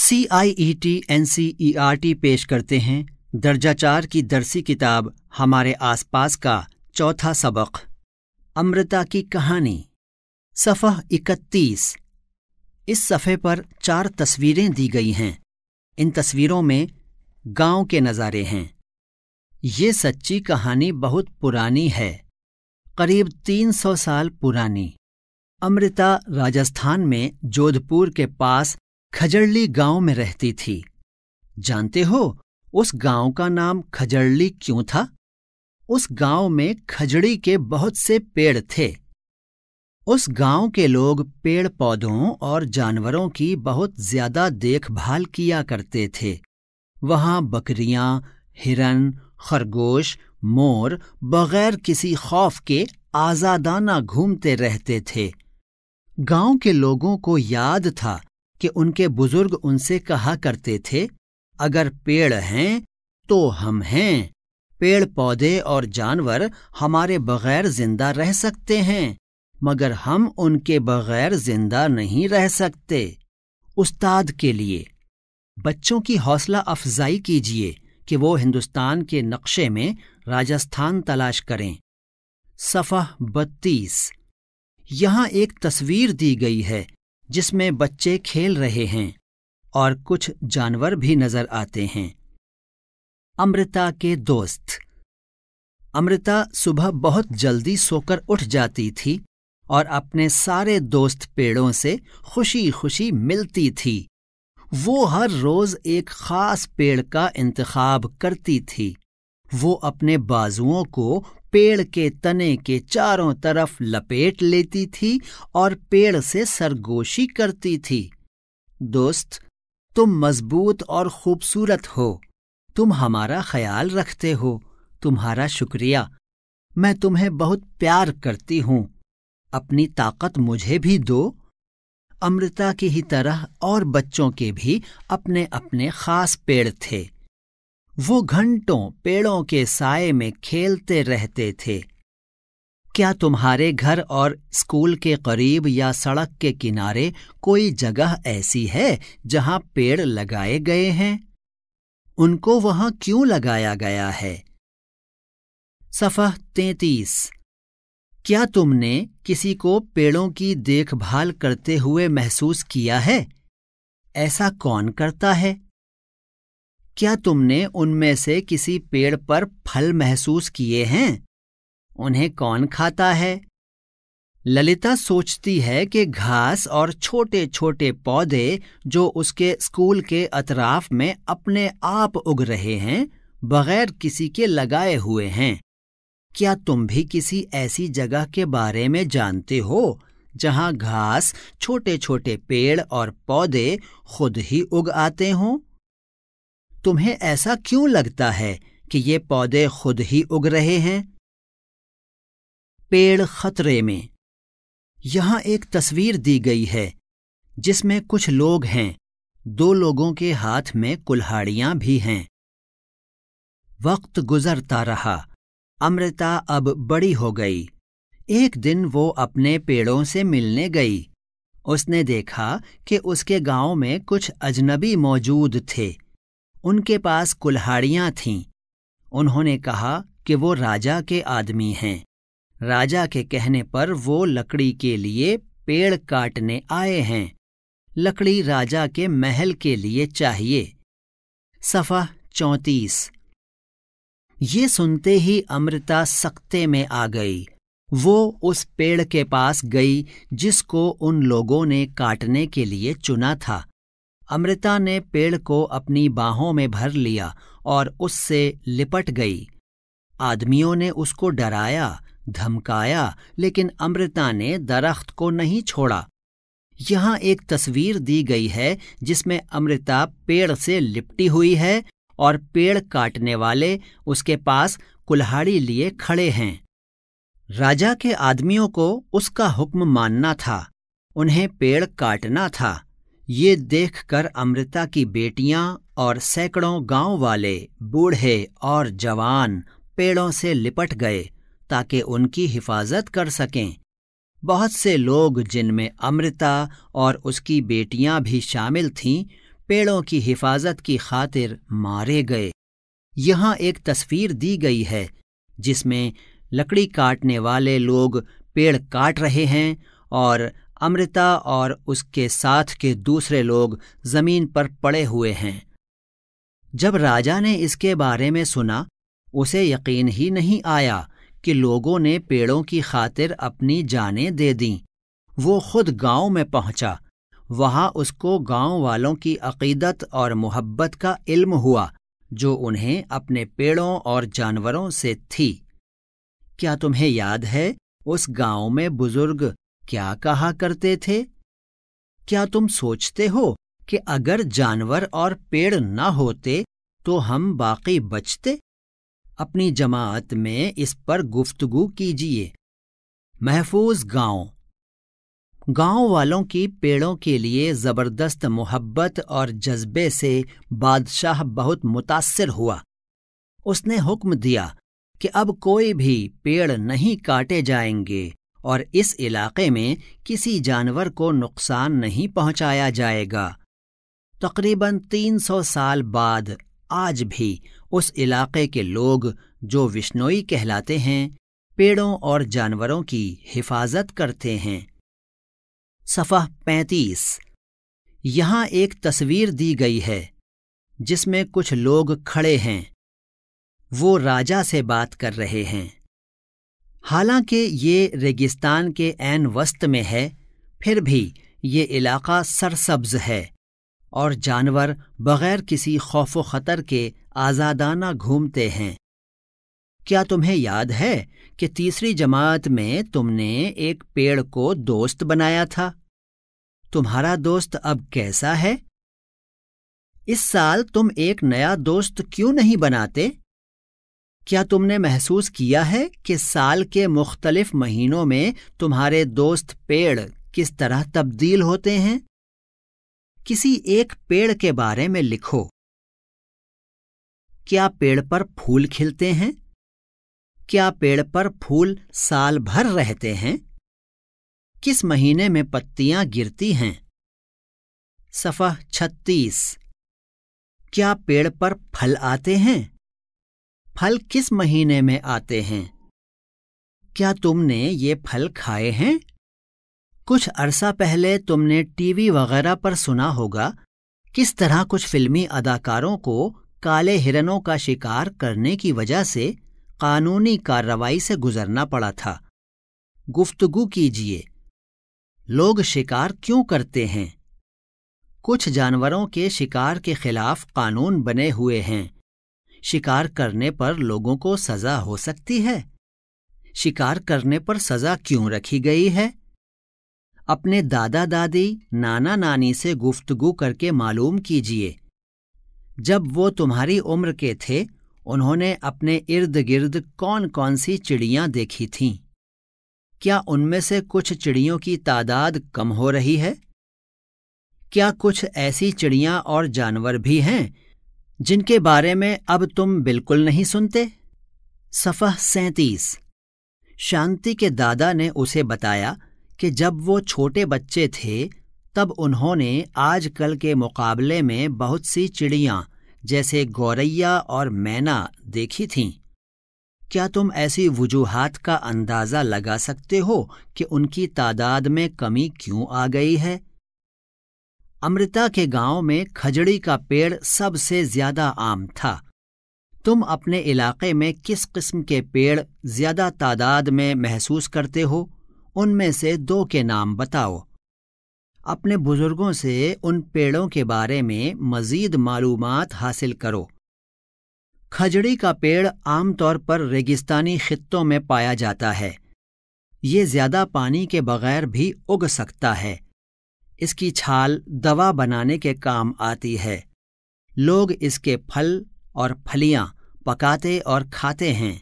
C I E T N C E R T पेश करते हैं दर्जा चार की दरसी किताब हमारे आसपास का चौथा सबक अमृता की कहानी सफ़ह इकतीस इस सफ़े पर चार तस्वीरें दी गई हैं इन तस्वीरों में गांव के नज़ारे हैं ये सच्ची कहानी बहुत पुरानी है करीब 300 साल पुरानी अमृता राजस्थान में जोधपुर के पास खजड़ली गांव में रहती थी जानते हो उस गांव का नाम खजड़ली क्यों था उस गांव में खजड़ी के बहुत से पेड़ थे उस गांव के लोग पेड़ पौधों और जानवरों की बहुत ज्यादा देखभाल किया करते थे वहां बकरियां हिरन खरगोश मोर बगैर किसी खौफ के आजादाना घूमते रहते थे गांव के लोगों को याद था कि उनके बुजुर्ग उनसे कहा करते थे अगर पेड़ हैं तो हम हैं पेड़ पौधे और जानवर हमारे बगैर जिंदा रह सकते हैं मगर हम उनके बगैर जिंदा नहीं रह सकते उस्ताद के लिए बच्चों की हौसला अफजाई कीजिए कि वो हिंदुस्तान के नक्शे में राजस्थान तलाश करें सफ़ा बत्तीस यहाँ एक तस्वीर दी गई है जिसमें बच्चे खेल रहे हैं और कुछ जानवर भी नजर आते हैं अमृता के दोस्त अमृता सुबह बहुत जल्दी सोकर उठ जाती थी और अपने सारे दोस्त पेड़ों से खुशी खुशी मिलती थी वो हर रोज एक खास पेड़ का इंतखाब करती थी वो अपने बाजुओं को पेड़ के तने के चारों तरफ लपेट लेती थी और पेड़ से सरगोशी करती थी दोस्त तुम मजबूत और खूबसूरत हो तुम हमारा ख्याल रखते हो तुम्हारा शुक्रिया मैं तुम्हें बहुत प्यार करती हूं अपनी ताकत मुझे भी दो अमृता की ही तरह और बच्चों के भी अपने अपने खास पेड़ थे वो घंटों पेड़ों के साय में खेलते रहते थे क्या तुम्हारे घर और स्कूल के करीब या सड़क के किनारे कोई जगह ऐसी है जहां पेड़ लगाए गए हैं उनको वहां क्यों लगाया गया है सफह तैतीस क्या तुमने किसी को पेड़ों की देखभाल करते हुए महसूस किया है ऐसा कौन करता है क्या तुमने उनमें से किसी पेड़ पर फल महसूस किए हैं उन्हें कौन खाता है ललिता सोचती है कि घास और छोटे छोटे पौधे जो उसके स्कूल के अतराफ में अपने आप उग रहे हैं बगैर किसी के लगाए हुए हैं क्या तुम भी किसी ऐसी जगह के बारे में जानते हो जहां घास छोटे छोटे पेड़ और पौधे खुद ही उग आते हों तुम्हें ऐसा क्यों लगता है कि ये पौधे खुद ही उग रहे हैं पेड़ खतरे में यहां एक तस्वीर दी गई है जिसमें कुछ लोग हैं दो लोगों के हाथ में कुल्हाड़ियां भी हैं वक्त गुजरता रहा अमृता अब बड़ी हो गई एक दिन वो अपने पेड़ों से मिलने गई उसने देखा कि उसके गांव में कुछ अजनबी मौजूद थे उनके पास कुल्हाड़ियाँ थीं उन्होंने कहा कि वो राजा के आदमी हैं राजा के कहने पर वो लकड़ी के लिए पेड़ काटने आए हैं लकड़ी राजा के महल के लिए चाहिए सफ़ा चौंतीस ये सुनते ही अमृता सख्ते में आ गई वो उस पेड़ के पास गई जिसको उन लोगों ने काटने के लिए चुना था अमृता ने पेड़ को अपनी बाहों में भर लिया और उससे लिपट गई आदमियों ने उसको डराया धमकाया लेकिन अमृता ने दरख्त को नहीं छोड़ा यहाँ एक तस्वीर दी गई है जिसमें अमृता पेड़ से लिपटी हुई है और पेड़ काटने वाले उसके पास कुल्हाड़ी लिए खड़े हैं राजा के आदमियों को उसका हुक्म मानना था उन्हें पेड़ काटना था ये देखकर अमृता की बेटियां और सैकड़ों गांव वाले बूढ़े और जवान पेड़ों से लिपट गए ताकि उनकी हिफाजत कर सकें बहुत से लोग जिनमें अमृता और उसकी बेटियां भी शामिल थीं पेड़ों की हिफाजत की खातिर मारे गए यहाँ एक तस्वीर दी गई है जिसमें लकड़ी काटने वाले लोग पेड़ काट रहे हैं और अमृता और उसके साथ के दूसरे लोग जमीन पर पड़े हुए हैं जब राजा ने इसके बारे में सुना उसे यकीन ही नहीं आया कि लोगों ने पेड़ों की खातिर अपनी जानें दे दीं वो खुद गांव में पहुंचा वहां उसको गांव वालों की अकीदत और मोहब्बत का इल्म हुआ जो उन्हें अपने पेड़ों और जानवरों से थी क्या तुम्हें याद है उस गांव में बुजुर्ग क्या कहा करते थे क्या तुम सोचते हो कि अगर जानवर और पेड़ न होते तो हम बाकी बचते अपनी जमात में इस पर गुफ्तगु कीजिए महफूज गांव गांव वालों की पेड़ों के लिए ज़बरदस्त मोहब्बत और जज्बे से बादशाह बहुत मुतासर हुआ उसने हुक्म दिया कि अब कोई भी पेड़ नहीं काटे जाएंगे और इस इलाके में किसी जानवर को नुकसान नहीं पहुंचाया जाएगा तकरीबन 300 साल बाद आज भी उस इलाके के लोग जो विश्नोई कहलाते हैं पेड़ों और जानवरों की हिफाजत करते हैं सफ़ा पैंतीस यहाँ एक तस्वीर दी गई है जिसमें कुछ लोग खड़े हैं वो राजा से बात कर रहे हैं हालांकि ये रेगिस्तान के एन वस्त में है फिर भी ये इलाका सरसब्ज है और जानवर बगैर किसी खौफ ख़तर के आज़ादाना घूमते हैं क्या तुम्हें याद है कि तीसरी जमात में तुमने एक पेड़ को दोस्त बनाया था तुम्हारा दोस्त अब कैसा है इस साल तुम एक नया दोस्त क्यों नहीं बनाते क्या तुमने महसूस किया है कि साल के मुख्तलिफ महीनों में तुम्हारे दोस्त पेड़ किस तरह तब्दील होते हैं किसी एक पेड़ के बारे में लिखो क्या पेड़ पर फूल खिलते हैं क्या पेड़ पर फूल साल भर रहते हैं किस महीने में पत्तियां गिरती हैं सफा छत्तीस क्या पेड़ पर फल आते हैं फल किस महीने में आते हैं क्या तुमने ये फल खाए हैं कुछ अरसा पहले तुमने टीवी वगैरह पर सुना होगा किस तरह कुछ फिल्मी अदाकारों को काले हिरनों का शिकार करने की वजह से कानूनी कार्रवाई से गुजरना पड़ा था गुफ्तगु कीजिए लोग शिकार क्यों करते हैं कुछ जानवरों के शिकार के खिलाफ कानून बने हुए हैं शिकार करने पर लोगों को सजा हो सकती है शिकार करने पर सजा क्यों रखी गई है अपने दादा दादी नाना नानी से गुफ्तगु करके मालूम कीजिए जब वो तुम्हारी उम्र के थे उन्होंने अपने इर्द गिर्द कौन कौन सी चिड़ियां देखी थीं क्या उनमें से कुछ चिड़ियों की तादाद कम हो रही है क्या कुछ ऐसी चिड़ियां और जानवर भी हैं जिनके बारे में अब तुम बिल्कुल नहीं सुनते सफ़ह सैतीस शांति के दादा ने उसे बताया कि जब वो छोटे बच्चे थे तब उन्होंने आजकल के मुकाबले में बहुत सी चिड़ियाँ जैसे गौरैया और मैना देखी थीं क्या तुम ऐसी वजूहात का अंदाज़ा लगा सकते हो कि उनकी तादाद में कमी क्यों आ गई है अमृता के गांव में खजड़ी का पेड़ सबसे ज्यादा आम था तुम अपने इलाके में किस किस्म के पेड़ ज्यादा तादाद में महसूस करते हो उनमें से दो के नाम बताओ अपने बुजुर्गों से उन पेड़ों के बारे में मजीद मालूम हासिल करो खजड़ी का पेड़ आमतौर पर रेगिस्तानी खित्तों में पाया जाता है ये ज्यादा पानी के बगैर भी उग सकता है इसकी छाल दवा बनाने के काम आती है लोग इसके फल और फलियां पकाते और खाते हैं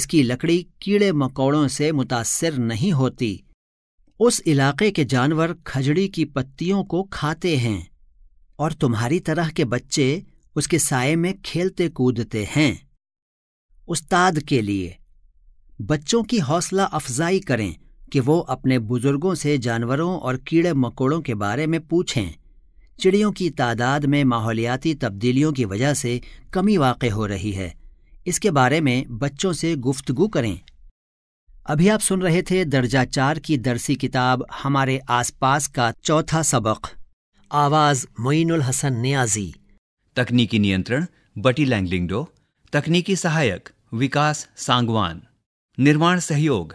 इसकी लकड़ी कीड़े मकोड़ों से मुतासर नहीं होती उस इलाके के जानवर खजड़ी की पत्तियों को खाते हैं और तुम्हारी तरह के बच्चे उसके साय में खेलते कूदते हैं उस्ताद के लिए बच्चों की हौसला अफजाई करें कि वो अपने बुजुर्गों से जानवरों और कीड़े मकोड़ों के बारे में पूछें चिड़ियों की तादाद में माहौलियाती तब्दीलियों की वजह से कमी वाक़ हो रही है इसके बारे में बच्चों से गुफ्तगु करें अभी आप सुन रहे थे दर्जा चार की दरसी किताब हमारे आसपास का चौथा सबक आवाज़ मोइनुल हसन नियाजी तकनीकी नियंत्रण बटी लैंगलिंगडो तकनीकी सहायक विकास सांगवान निर्माण सहयोग